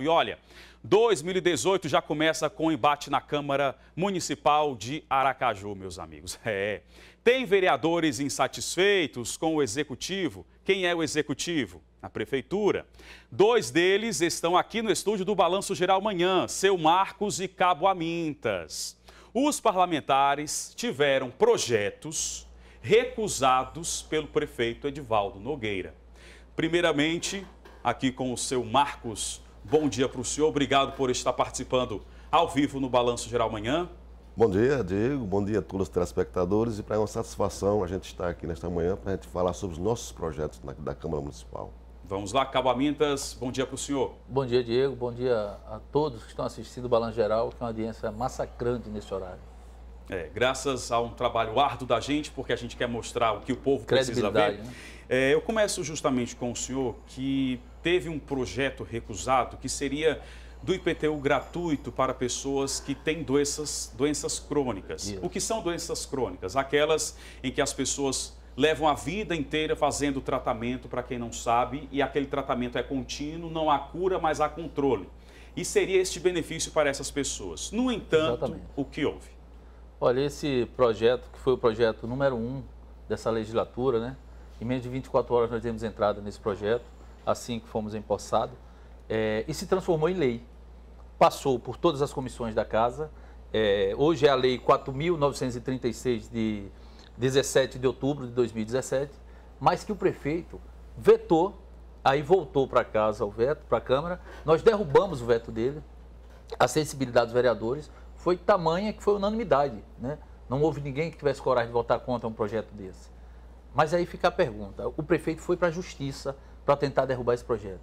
E olha, 2018 já começa com embate na Câmara Municipal de Aracaju, meus amigos. É. Tem vereadores insatisfeitos com o executivo. Quem é o executivo? A prefeitura. Dois deles estão aqui no estúdio do Balanço Geral amanhã. seu Marcos e Cabo Amintas. Os parlamentares tiveram projetos recusados pelo prefeito Edivaldo Nogueira. Primeiramente, aqui com o seu Marcos Bom dia para o senhor, obrigado por estar participando ao vivo no Balanço Geral Manhã. Bom dia, Diego. Bom dia a todos os telespectadores. E para uma satisfação a gente estar tá aqui nesta manhã para a gente falar sobre os nossos projetos da Câmara Municipal. Vamos lá, Cabamintas. Bom dia para o senhor. Bom dia, Diego. Bom dia a todos que estão assistindo o Balanço Geral, que é uma audiência massacrante nesse horário. É, graças a um trabalho árduo da gente, porque a gente quer mostrar o que o povo precisa ver. Né? É, eu começo justamente com o senhor que teve um projeto recusado que seria do IPTU gratuito para pessoas que têm doenças, doenças crônicas. O que são doenças crônicas? Aquelas em que as pessoas levam a vida inteira fazendo tratamento, para quem não sabe, e aquele tratamento é contínuo, não há cura, mas há controle. E seria este benefício para essas pessoas. No entanto, Exatamente. o que houve? Olha, esse projeto, que foi o projeto número um dessa legislatura, né? Em menos de 24 horas nós demos entrada nesse projeto, assim que fomos empossados, é, e se transformou em lei. Passou por todas as comissões da Casa. É, hoje é a Lei 4.936 de 17 de outubro de 2017, mas que o prefeito vetou, aí voltou para casa o veto, para a Câmara, nós derrubamos o veto dele, a sensibilidade dos vereadores foi tamanha que foi unanimidade, né? Não houve ninguém que tivesse coragem de votar contra um projeto desse. Mas aí fica a pergunta: o prefeito foi para a justiça para tentar derrubar esse projeto.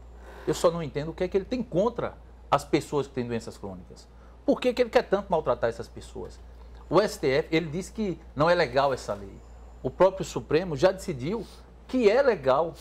Eu só não entendo o que é que ele tem contra as pessoas que têm doenças crônicas. Por que, que ele quer tanto maltratar essas pessoas? O STF, ele disse que não é legal essa lei. O próprio Supremo já decidiu que é legal.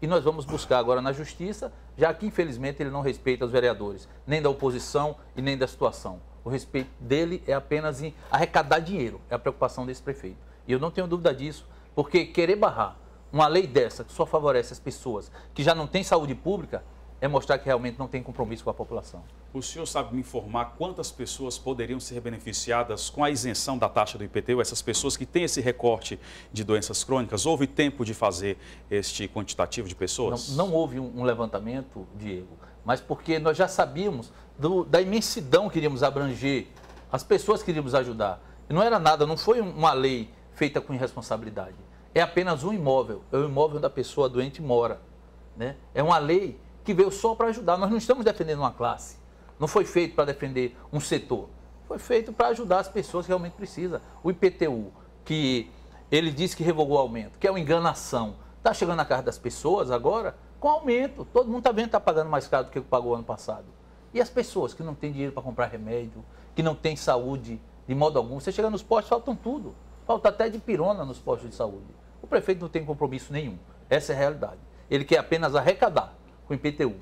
E nós vamos buscar agora na justiça, já que infelizmente ele não respeita os vereadores, nem da oposição e nem da situação. O respeito dele é apenas em arrecadar dinheiro, é a preocupação desse prefeito. E eu não tenho dúvida disso porque querer barrar uma lei dessa que só favorece as pessoas que já não têm saúde pública é mostrar que realmente não tem compromisso com a população. O senhor sabe me informar quantas pessoas poderiam ser beneficiadas com a isenção da taxa do IPTU? Essas pessoas que têm esse recorte de doenças crônicas, houve tempo de fazer este quantitativo de pessoas? Não, não houve um levantamento, Diego, mas porque nós já sabíamos do, da imensidão que iríamos abranger, as pessoas que iríamos ajudar. Não era nada, não foi uma lei feita com irresponsabilidade é apenas um imóvel, é o imóvel onde a pessoa doente mora. Né? É uma lei que veio só para ajudar. Nós não estamos defendendo uma classe. Não foi feito para defender um setor. Foi feito para ajudar as pessoas que realmente precisam. O IPTU, que ele disse que revogou o aumento, que é uma enganação. Está chegando na casa das pessoas agora com aumento. Todo mundo está vendo que está pagando mais caro do que pagou ano passado. E as pessoas que não têm dinheiro para comprar remédio, que não têm saúde de modo algum, você chega nos postos, faltam tudo. Falta até de pirona nos postos de saúde. O prefeito não tem compromisso nenhum. Essa é a realidade. Ele quer apenas arrecadar com o IPTU.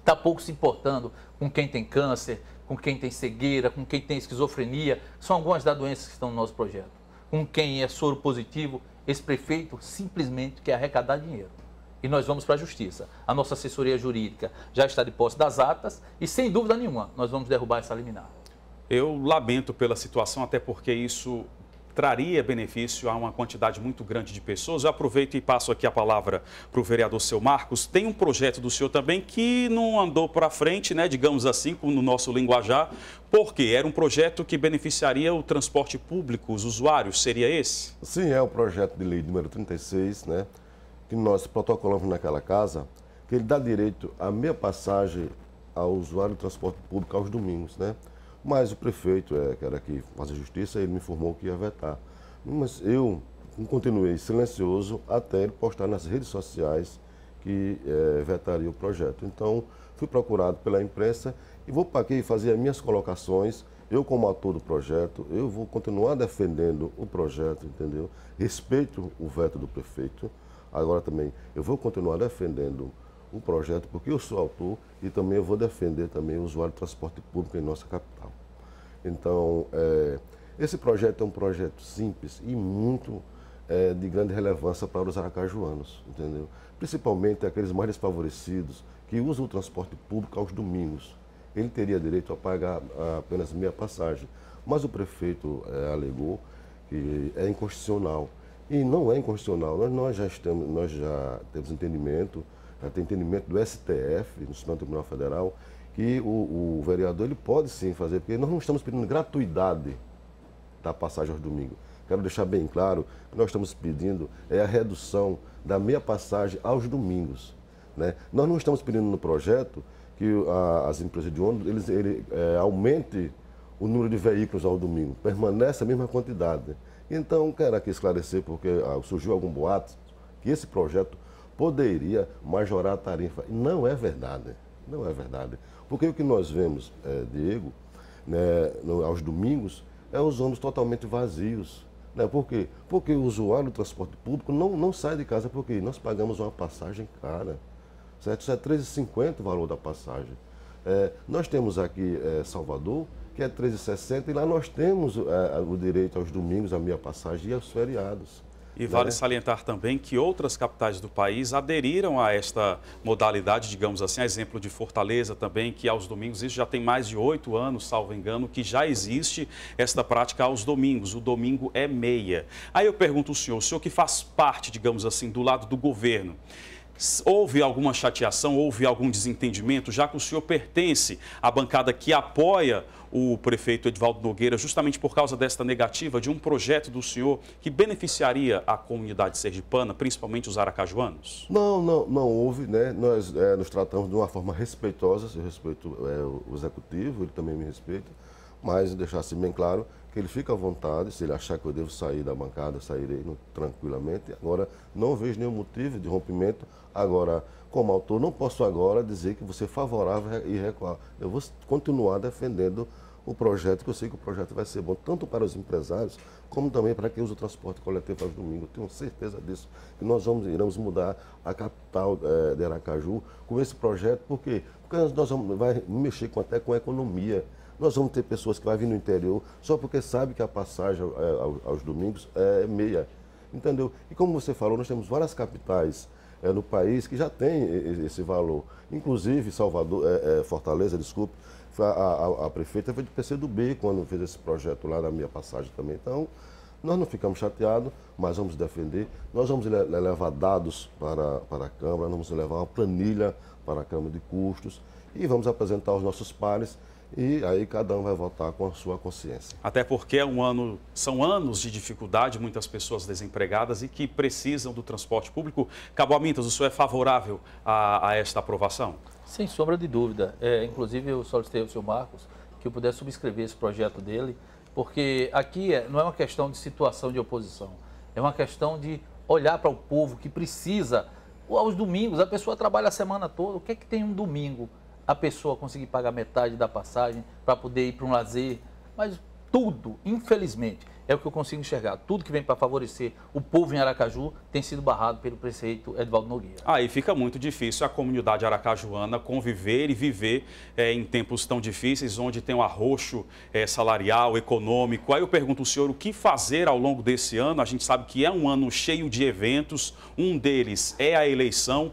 Está pouco se importando com quem tem câncer, com quem tem cegueira, com quem tem esquizofrenia. São algumas das doenças que estão no nosso projeto. Com quem é soro positivo, esse prefeito simplesmente quer arrecadar dinheiro. E nós vamos para a justiça. A nossa assessoria jurídica já está de posse das atas e, sem dúvida nenhuma, nós vamos derrubar essa liminar. Eu lamento pela situação, até porque isso traria benefício a uma quantidade muito grande de pessoas. Eu aproveito e passo aqui a palavra para o vereador seu Marcos. Tem um projeto do senhor também que não andou para frente, né, digamos assim, no nosso linguajar, porque era um projeto que beneficiaria o transporte público, os usuários, seria esse? Sim, é o projeto de lei número 36, né, que nós protocolamos naquela casa, que ele dá direito à meia passagem ao usuário do transporte público aos domingos, né? Mas o prefeito, é, que era que fazia justiça, ele me informou que ia vetar. Mas eu continuei silencioso até ele postar nas redes sociais que é, vetaria o projeto. Então, fui procurado pela imprensa e vou para aqui fazer as minhas colocações. Eu, como ator do projeto, eu vou continuar defendendo o projeto, entendeu? Respeito o veto do prefeito. Agora também, eu vou continuar defendendo o projeto, porque eu sou autor e também eu vou defender também o usuário de transporte público em nossa capital. Então, é, esse projeto é um projeto simples e muito é, de grande relevância para os aracajuanos, entendeu? Principalmente aqueles mais desfavorecidos que usam o transporte público aos domingos. Ele teria direito a pagar apenas meia passagem, mas o prefeito é, alegou que é inconstitucional. E não é inconstitucional. Nós, nós já estamos, nós já temos entendimento até né, entendimento do STF, do Supremo Tribunal Federal, que o, o, vereador ele pode sim fazer, porque nós não estamos pedindo gratuidade da passagem aos domingos. Quero deixar bem claro que nós estamos pedindo é a redução da meia passagem aos domingos. Né? Nós não estamos pedindo no projeto que a, as empresas de ônibus eles, ele, é, aumente o número de veículos ao domingo, permanece a mesma quantidade. Então, quero aqui esclarecer, porque ah, surgiu algum boato, que esse projeto poderia majorar a tarifa. Não é verdade. Não é verdade. Porque o que nós vemos, é, Diego, né, no, aos domingos, é os ônibus totalmente vazios. Né? Por quê? Porque o usuário do transporte público não, não sai de casa, porque nós pagamos uma passagem cara. Certo? Isso é 3,50 o valor da passagem. É, nós temos aqui é, Salvador, que é R$13,60, e lá nós temos é, o direito aos domingos, à meia passagem e aos feriados. E vale é. salientar também que outras capitais do país aderiram a esta modalidade, digamos assim, a exemplo de Fortaleza também, que aos domingos, isso já tem mais de oito anos, salvo engano, que já existe esta prática aos domingos. O domingo é meia. Aí eu pergunto ao senhor, o senhor que faz parte, digamos assim, do lado do governo, Houve alguma chateação, houve algum desentendimento, já que o senhor pertence à bancada que apoia o prefeito Edvaldo Nogueira, justamente por causa desta negativa de um projeto do senhor que beneficiaria a comunidade sergipana, principalmente os aracajuanos? Não, não, não houve, né? Nós é, nos tratamos de uma forma respeitosa, eu respeito é, o executivo, ele também me respeita mas deixasse assim bem claro que ele fica à vontade, se ele achar que eu devo sair da bancada, sairei tranquilamente. Agora, não vejo nenhum motivo de rompimento. Agora, como autor, não posso agora dizer que você é favorável e recuar. Eu vou continuar defendendo o projeto, que eu sei que o projeto vai ser bom tanto para os empresários, como também para quem usa o transporte coletivo aos domingos. Tenho certeza disso, que nós vamos, iremos mudar a capital é, de Aracaju com esse projeto, por quê? Porque nós vamos vai mexer com, até com a economia nós vamos ter pessoas que vão vir no interior só porque sabe que a passagem é, aos domingos é meia. Entendeu? E como você falou, nós temos várias capitais é, no país que já tem esse valor. Inclusive, Salvador, é, é Fortaleza, desculpe, a, a, a prefeita foi de PCdoB quando fez esse projeto lá na minha passagem também. Então, nós não ficamos chateados, mas vamos defender. Nós vamos levar dados para, para a Câmara, vamos levar uma planilha para a Câmara de Custos e vamos apresentar os nossos pares e aí cada um vai votar com a sua consciência. Até porque é um ano, são anos de dificuldade, muitas pessoas desempregadas e que precisam do transporte público. Cabo Amintas, o senhor é favorável a, a esta aprovação? Sem sombra de dúvida. É, inclusive, eu solicitei ao senhor Marcos que eu pudesse subscrever esse projeto dele, porque aqui é, não é uma questão de situação de oposição, é uma questão de olhar para o povo que precisa. Aos domingos, a pessoa trabalha a semana toda, o que é que tem um domingo? a pessoa conseguir pagar metade da passagem para poder ir para um lazer. Mas tudo, infelizmente, é o que eu consigo enxergar. Tudo que vem para favorecer o povo em Aracaju tem sido barrado pelo prefeito Eduardo Nogueira. Aí ah, fica muito difícil a comunidade aracajuana conviver e viver é, em tempos tão difíceis, onde tem um arroxo é, salarial, econômico. Aí eu pergunto ao senhor o que fazer ao longo desse ano. A gente sabe que é um ano cheio de eventos, um deles é a eleição.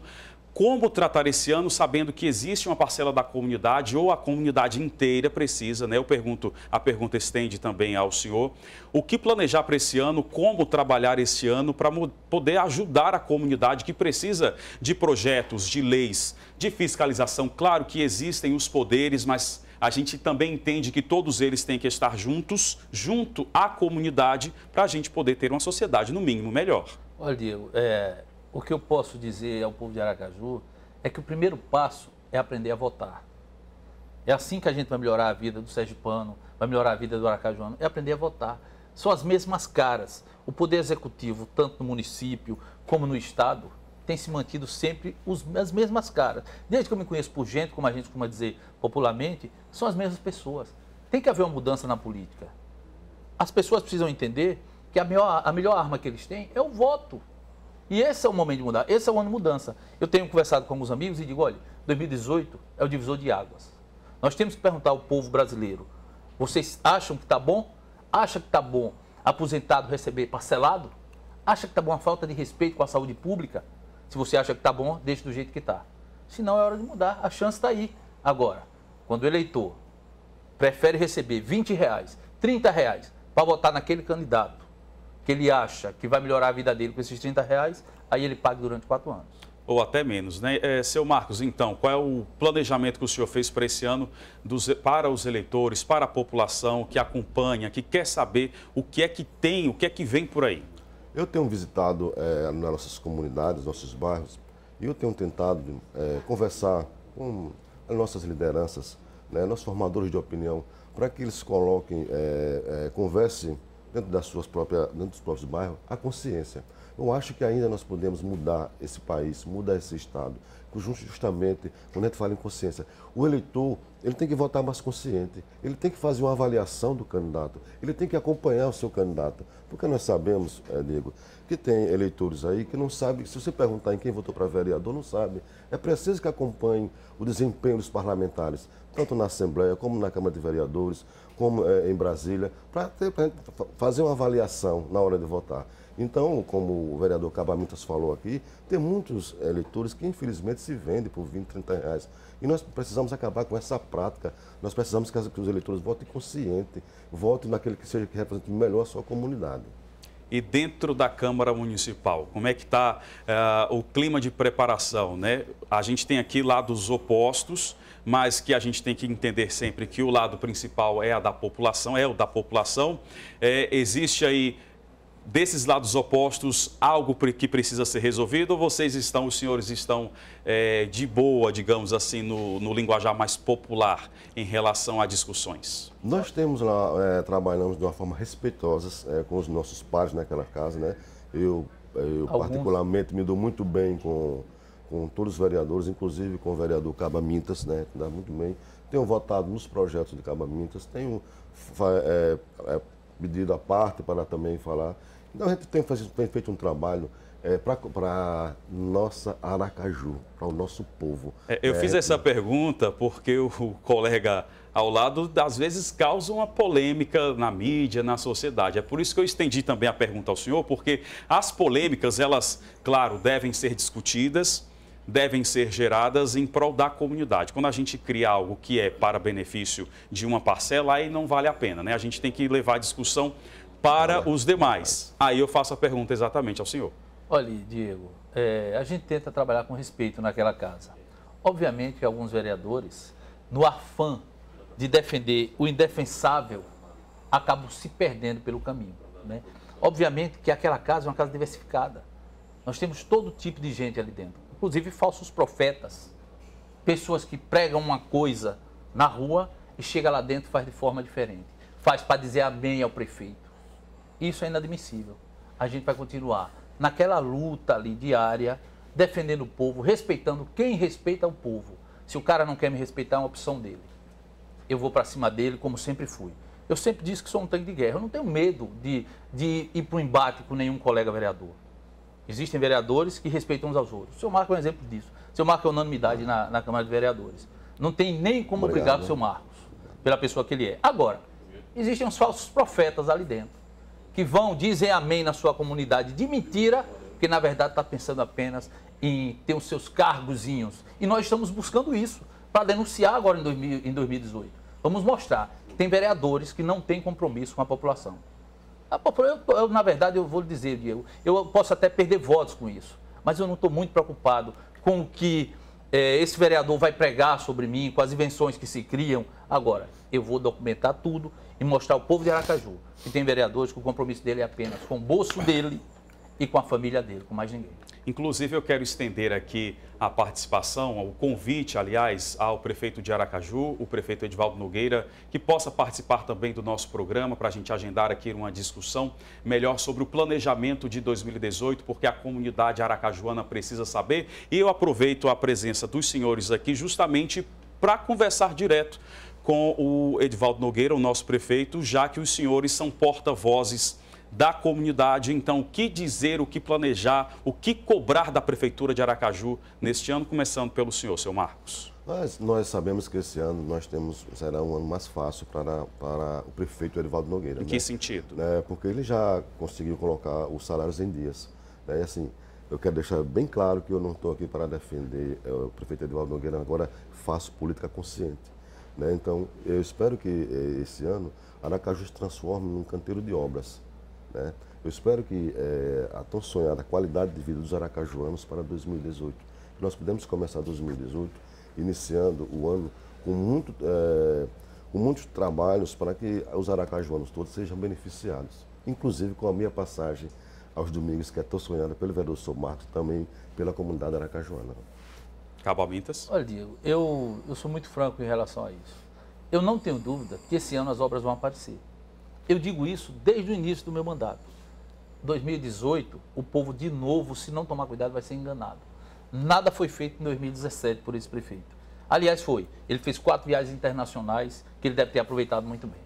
Como tratar esse ano sabendo que existe uma parcela da comunidade ou a comunidade inteira precisa, né? Eu pergunto, a pergunta estende também ao senhor, o que planejar para esse ano, como trabalhar esse ano para poder ajudar a comunidade que precisa de projetos, de leis, de fiscalização. Claro que existem os poderes, mas a gente também entende que todos eles têm que estar juntos, junto à comunidade, para a gente poder ter uma sociedade, no mínimo, melhor. Olha, Diego, é, o que eu posso dizer ao povo de Aracaju é que o primeiro passo é aprender a votar. É assim que a gente vai melhorar a vida do Sérgio Pano, vai melhorar a vida do aracajuano, é aprender a votar. São as mesmas caras. O poder executivo, tanto no município como no estado, tem se mantido sempre os, as mesmas caras. Desde que eu me conheço por gente, como a gente costuma dizer popularmente, são as mesmas pessoas. Tem que haver uma mudança na política. As pessoas precisam entender que a melhor, a melhor arma que eles têm é o voto. E esse é o momento de mudar, esse é o ano de mudança. Eu tenho conversado com alguns amigos e digo, olha, 2018 é o divisor de águas. Nós temos que perguntar ao povo brasileiro, vocês acham que está bom? Acha que está bom aposentado receber parcelado? Acha que está bom a falta de respeito com a saúde pública? Se você acha que está bom, deixe do jeito que está. Senão é hora de mudar, a chance está aí. Agora, quando o eleitor prefere receber 20 reais, 30 reais para votar naquele candidato, que ele acha que vai melhorar a vida dele com esses 30 reais, aí ele paga durante quatro anos. Ou até menos, né? É, seu Marcos, então, qual é o planejamento que o senhor fez para esse ano dos, para os eleitores, para a população que acompanha, que quer saber o que é que tem, o que é que vem por aí? Eu tenho visitado é, nas nossas comunidades, nossos bairros, e eu tenho tentado é, conversar com as nossas lideranças, né, nossos formadores de opinião, para que eles coloquem, é, é conversem dentro das suas próprias, dentro dos próprios bairros, a consciência. Eu acho que ainda nós podemos mudar esse país, mudar esse Estado, justamente, quando a gente fala em consciência, o eleitor ele tem que votar mais consciente, ele tem que fazer uma avaliação do candidato, ele tem que acompanhar o seu candidato. Porque nós sabemos, é, Diego, que tem eleitores aí que não sabem, se você perguntar em quem votou para vereador, não sabe. É preciso que acompanhe o desempenho dos parlamentares, tanto na Assembleia como na Câmara de Vereadores, como é, em Brasília, para fazer uma avaliação na hora de votar. Então, como o vereador Cabamitas falou aqui, tem muitos eleitores eh, que infelizmente se vendem por 20, 30 reais. E nós precisamos acabar com essa prática. Nós precisamos que, os eleitores votem consciente, votem naquele que seja que represente melhor a sua comunidade. E dentro da Câmara Municipal, como é que está uh, eh, o clima de preparação? Né? A gente tem aqui lados opostos, mas que a gente tem que entender sempre que o lado principal é a da população, é o da população. É, existe aí desses lados opostos, algo que precisa ser resolvido ou vocês estão, os senhores estão é, de boa, digamos assim, no, no, linguajar mais popular em relação a discussões? Nós temos lá, é, trabalhamos de uma forma respeitosa é, com os nossos pares naquela casa, né? Eu, eu particularmente me dou muito bem com, com todos os vereadores, inclusive com o vereador Cabamintas, né? Me dá muito bem. Tenho votado nos projetos de Cabamintas, tenho medida à parte para também falar. Então a gente tem, tem feito um trabalho é, eh, para nossa Aracaju, para o nosso povo. É, eu é, fiz essa pergunta porque o, o colega ao lado, às vezes, causa uma polêmica na mídia, na sociedade. É por isso que eu estendi também a pergunta ao senhor, porque as polêmicas, elas, claro, devem ser discutidas, devem ser geradas em prol da comunidade. Quando a gente cria algo que é para benefício de uma parcela, aí não vale a pena, né? A gente tem que levar a discussão para os demais. Aí eu faço a pergunta exatamente ao senhor. Olha, Diego, é, a gente tenta trabalhar com respeito naquela casa. Obviamente que alguns vereadores, no afã de defender o indefensável, acabam se perdendo pelo caminho. Né? Obviamente que aquela casa é uma casa diversificada. Nós temos todo tipo de gente ali dentro inclusive falsos profetas, pessoas que pregam uma coisa na rua e chega lá dentro faz de forma diferente, faz para dizer amém ao prefeito. Isso é inadmissível. A gente vai continuar naquela luta ali diária, defendendo o povo, respeitando quem respeita o povo. Se o cara não quer me respeitar, é uma opção dele. Eu vou para cima dele como sempre fui. Eu sempre disse que sou um tanque de guerra. Eu não tenho medo de, de ir para o embate com nenhum colega vereador. Existem vereadores que respeitam uns aos outros. O seu Marco é um exemplo disso. O seu Marco é unanimidade na, na Câmara de Vereadores. Não tem nem como Obrigado. com o né? seu Marcos, pela pessoa que ele é. Agora, existem uns falsos profetas ali dentro, que vão, dizem amém na sua comunidade de mentira, que na verdade está pensando apenas em ter os seus cargozinhos. E nós estamos buscando isso para denunciar agora em 2018. Vamos mostrar que tem vereadores que não têm compromisso com a população. Ah, eu, eu, na verdade, eu vou lhe dizer, Diego, eu posso até perder votos com isso, mas eu não estou muito preocupado com o que é, esse vereador vai pregar sobre mim, com as invenções que se criam. Agora, eu vou documentar tudo e mostrar ao povo de Aracaju que tem vereadores que o compromisso dele é apenas com o bolso dele e com a família dele, com mais ninguém. Inclusive, eu quero estender aqui a participação, o convite, aliás, ao prefeito de Aracaju, o prefeito Edvaldo Nogueira, que possa participar também do nosso programa para a gente agendar aqui uma discussão melhor sobre o planejamento de 2018, porque a comunidade aracajuana precisa saber. E eu aproveito a presença dos senhores aqui justamente para conversar direto com o Edvaldo Nogueira, o nosso prefeito, já que os senhores são porta-vozes da comunidade. Então, o que dizer, o que planejar, o que cobrar da Prefeitura de Aracaju neste ano, começando pelo senhor, seu Marcos? Nós, nós sabemos que esse ano nós temos, será um ano mais fácil para, para o prefeito Erivaldo Nogueira. Em né? que sentido? É, porque ele já conseguiu colocar os salários em dias. Né? E assim, eu quero deixar bem claro que eu não estou aqui para defender é, o prefeito Eduardo Nogueira, agora faço política consciente. Né? Então, eu espero que é, esse ano Aracaju se transforme num canteiro de obras. Né? Eu espero que é, a tão sonhada qualidade de vida dos aracajuanos para 2018, nós podemos começar 2018 iniciando o ano com, muito, é, com muitos trabalhos para que os aracajuanos todos sejam beneficiados, inclusive com a minha passagem aos domingos, que é tão sonhada pelo vereador Marcos, também pela comunidade aracajuana. Cabamintas? Olha, Diego, eu, eu sou muito franco em relação a isso. Eu não tenho dúvida que esse ano as obras vão aparecer. Eu digo isso desde o início do meu mandato. 2018, o povo de novo, se não tomar cuidado, vai ser enganado. Nada foi feito em 2017 por esse prefeito. Aliás, foi. Ele fez quatro viagens internacionais que ele deve ter aproveitado muito bem.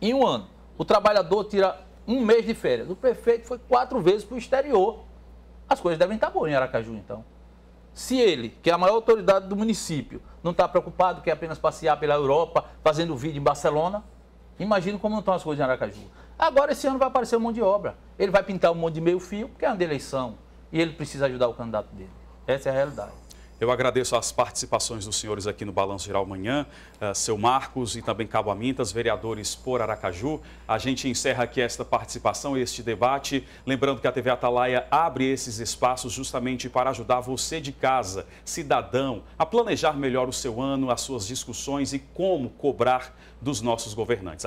Em um ano, o trabalhador tira um mês de férias. O prefeito foi quatro vezes para o exterior. As coisas devem estar boas em Aracaju, então. Se ele, que é a maior autoridade do município, não está preocupado, quer apenas passear pela Europa, fazendo vídeo em Barcelona, Imagina como não estão as coisas em Aracaju. Agora esse ano vai aparecer um monte de obra. Ele vai pintar um monte de meio fio, porque é ano de eleição. E ele precisa ajudar o candidato dele. Essa é a realidade. Eu agradeço as participações dos senhores aqui no Balanço Geral Manhã, uh, seu Marcos e também Cabo Amintas, vereadores por Aracaju. A gente encerra aqui esta participação, este debate. Lembrando que a TV Atalaia abre esses espaços justamente para ajudar você de casa, cidadão, a planejar melhor o seu ano, as suas discussões e como cobrar dos nossos governantes.